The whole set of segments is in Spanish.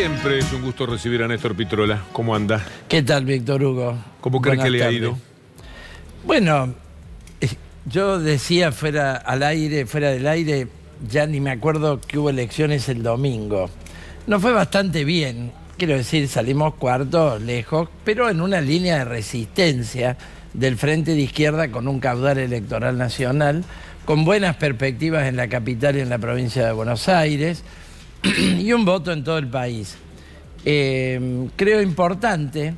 siempre es un gusto recibir a Néstor Pitrola. ¿Cómo anda? ¿Qué tal, Víctor Hugo? ¿Cómo crees que le ha ido? Bueno, eh, yo decía fuera al aire, fuera del aire, ya ni me acuerdo que hubo elecciones el domingo. Nos fue bastante bien, quiero decir, salimos cuarto, lejos, pero en una línea de resistencia del frente de izquierda con un caudal electoral nacional, con buenas perspectivas en la capital y en la provincia de Buenos Aires y un voto en todo el país. Em, creo importante,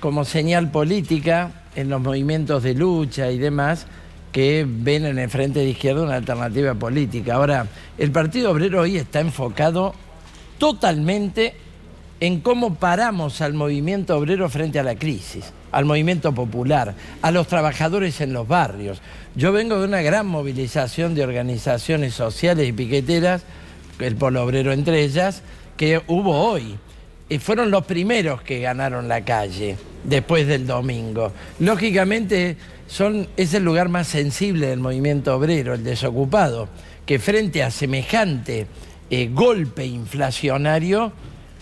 como señal política, en los movimientos de lucha y demás, que ven en el frente de izquierda una alternativa política. Ahora, el Partido Obrero hoy está enfocado totalmente en cómo paramos al movimiento obrero frente a la crisis, al movimiento popular, a los trabajadores en los barrios. Yo vengo de una gran movilización de organizaciones sociales y piqueteras el Polo Obrero entre ellas, que hubo hoy. fueron los primeros que ganaron la calle después del domingo. Lógicamente son, es el lugar más sensible del movimiento obrero, el desocupado, que frente a semejante eh, golpe inflacionario,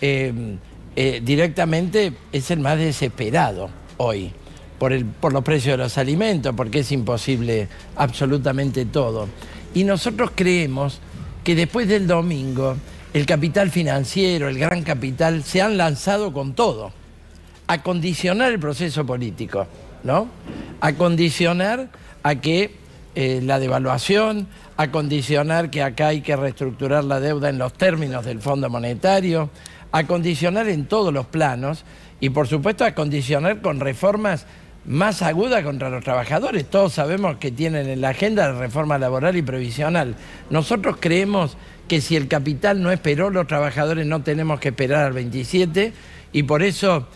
em, eh, directamente es el más desesperado hoy por, por los precios de los alimentos, porque es imposible absolutamente todo. Y nosotros creemos que después del domingo el capital financiero, el gran capital, se han lanzado con todo a condicionar el proceso político, ¿no? A condicionar a que eh, la devaluación, a condicionar que acá hay que reestructurar la deuda en los términos del Fondo Monetario, a condicionar en todos los planos y por supuesto a condicionar con reformas más aguda contra los trabajadores. Todos sabemos que tienen en la agenda la reforma laboral y provisional. Nosotros creemos que si el capital no esperó, los trabajadores no tenemos que esperar al 27 y por eso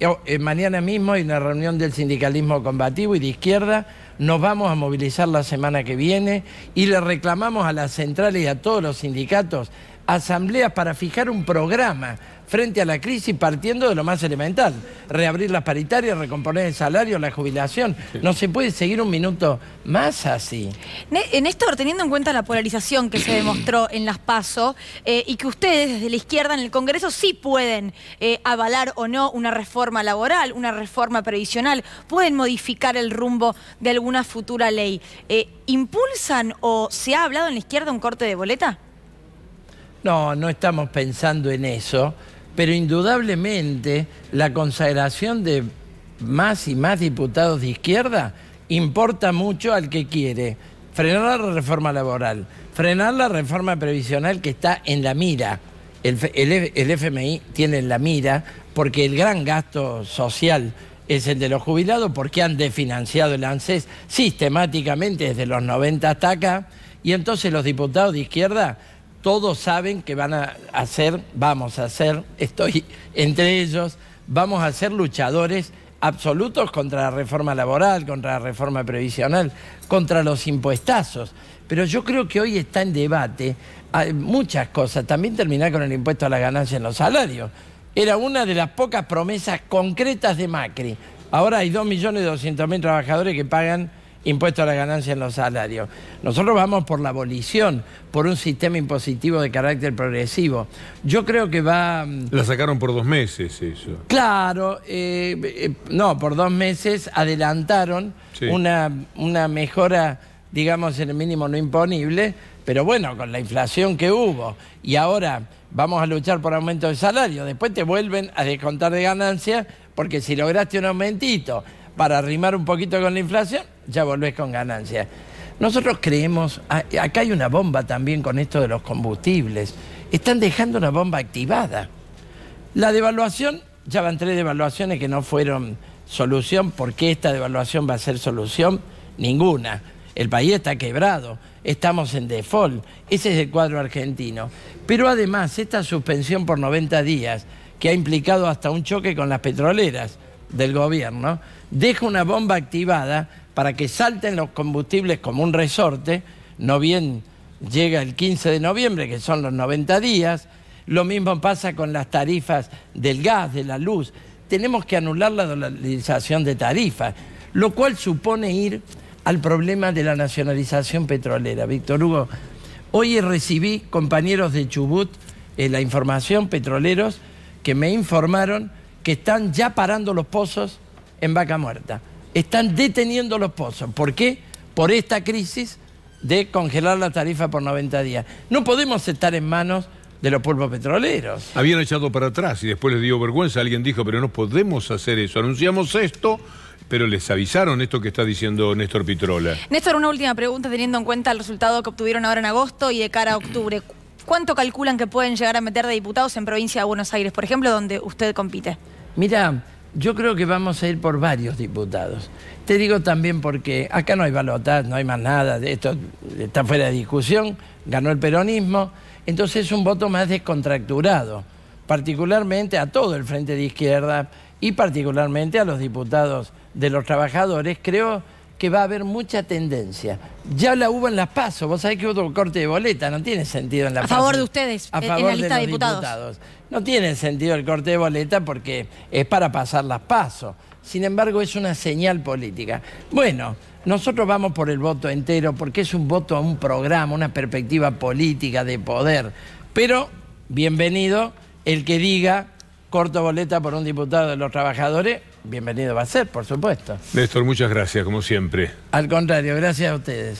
eh, mañana mismo hay una reunión del sindicalismo combativo y de izquierda, nos vamos a movilizar la semana que viene y le reclamamos a las centrales y a todos los sindicatos asambleas para fijar un programa frente a la crisis partiendo de lo más elemental, reabrir las paritarias, recomponer el salario, la jubilación. No se puede seguir un minuto más así. Néstor, teniendo en cuenta la polarización que se demostró en las PASO eh, y que ustedes desde la izquierda en el Congreso sí pueden eh, avalar o no una reforma laboral, una reforma previsional, pueden modificar el rumbo de alguna futura ley, eh, ¿impulsan o se ha hablado en la izquierda un corte de boleta? No, no estamos pensando en eso, pero indudablemente la consagración de más y más diputados de izquierda importa mucho al que quiere frenar la reforma laboral, frenar la reforma previsional que está en la mira. El, el, FMI tiene en la mira porque el gran gasto social es el de los jubilados porque han desfinanciado el ANSES sistemáticamente desde los 90 hasta acá y entonces los diputados de izquierda todos saben que van a hacer, vamos a ser, estoy entre ellos, vamos a ser luchadores absolutos contra la reforma laboral, contra la reforma previsional, contra los impuestazos. Pero yo creo que hoy está en debate muchas cosas. También terminar con el impuesto a la ganancia en los salarios. Era una de las pocas promesas concretas de Macri. Ahora hay 2.200.000 trabajadores que pagan impuesto a la ganancia en los salarios. Nosotros vamos por la abolición, por un sistema impositivo de carácter progresivo. Yo creo que va... Mm, la sacaron por dos meses eso. Claro, eh, eh, no, por dos meses adelantaron una, una mejora, digamos, en el mínimo no imponible, pero bueno, con la inflación que hubo y ahora vamos a luchar por aumento de salario, después te vuelven a descontar de ganancia porque si lograste un aumentito para arrimar un poquito con la inflación, ya volvés con ganancias. Nosotros creemos, acá hay una bomba también con esto de los combustibles. Están dejando una bomba activada. La devaluación, ya van tres devaluaciones que no fueron solución. ¿Por qué esta devaluación va a ser solución? Ninguna. El país está quebrado, estamos en default. Ese es el cuadro argentino. Pero además, esta suspensión por 90 días, que ha implicado hasta un choque con las petroleras, del gobierno, deja una bomba activada para que salten los combustibles como un resorte, no bien llega el 15 de noviembre, que son los 90 días, lo mismo pasa con las tarifas del gas, de la luz, tenemos que anular la dolarización de tarifas, lo cual supone ir al problema de la nacionalización petrolera. Víctor Hugo, hoy recibí compañeros de Chubut eh, la información, petroleros, que me informaron que están ya parando los pozos en Vaca Muerta. Están deteniendo los pozos. ¿Por qué? Por esta crisis de congelar la tarifa por 90 días. No podemos estar en manos de los pueblos petroleros. Habían echado para atrás y después les dio vergüenza. Alguien dijo, pero no podemos hacer eso. Anunciamos esto, pero les avisaron esto que está diciendo Néstor Pitrola. Néstor, una última pregunta teniendo en cuenta el resultado que obtuvieron ahora en agosto y de cara a octubre. ¿Cuánto calculan que pueden llegar a meter de diputados en provincia de Buenos Aires, por ejemplo, donde usted compite? Mira, yo creo que vamos a ir por varios diputados. Te digo también porque acá no hay balotas, no hay más nada, esto está fuera de discusión, ganó el peronismo, entonces es un voto más descontracturado, particularmente a todo el frente de izquierda y particularmente a los diputados de los trabajadores. Creo que va a haber mucha tendencia. Ya la hubo en las PASO, vos sabés que hubo otro corte de boleta, no tiene sentido en la PASO. A favor de ustedes, en la lista de, diputados. No tiene sentido el corte de boleta porque es para pasar las PASO. Sin embargo, es una señal política. Bueno, nosotros vamos por el voto entero porque es un voto a un programa, una perspectiva política de poder. Pero, bienvenido el que diga corto boleta por un diputado de los trabajadores bienvenido va a ser, por supuesto. Néstor, muchas gracias, como siempre. Al contrario, gracias a ustedes.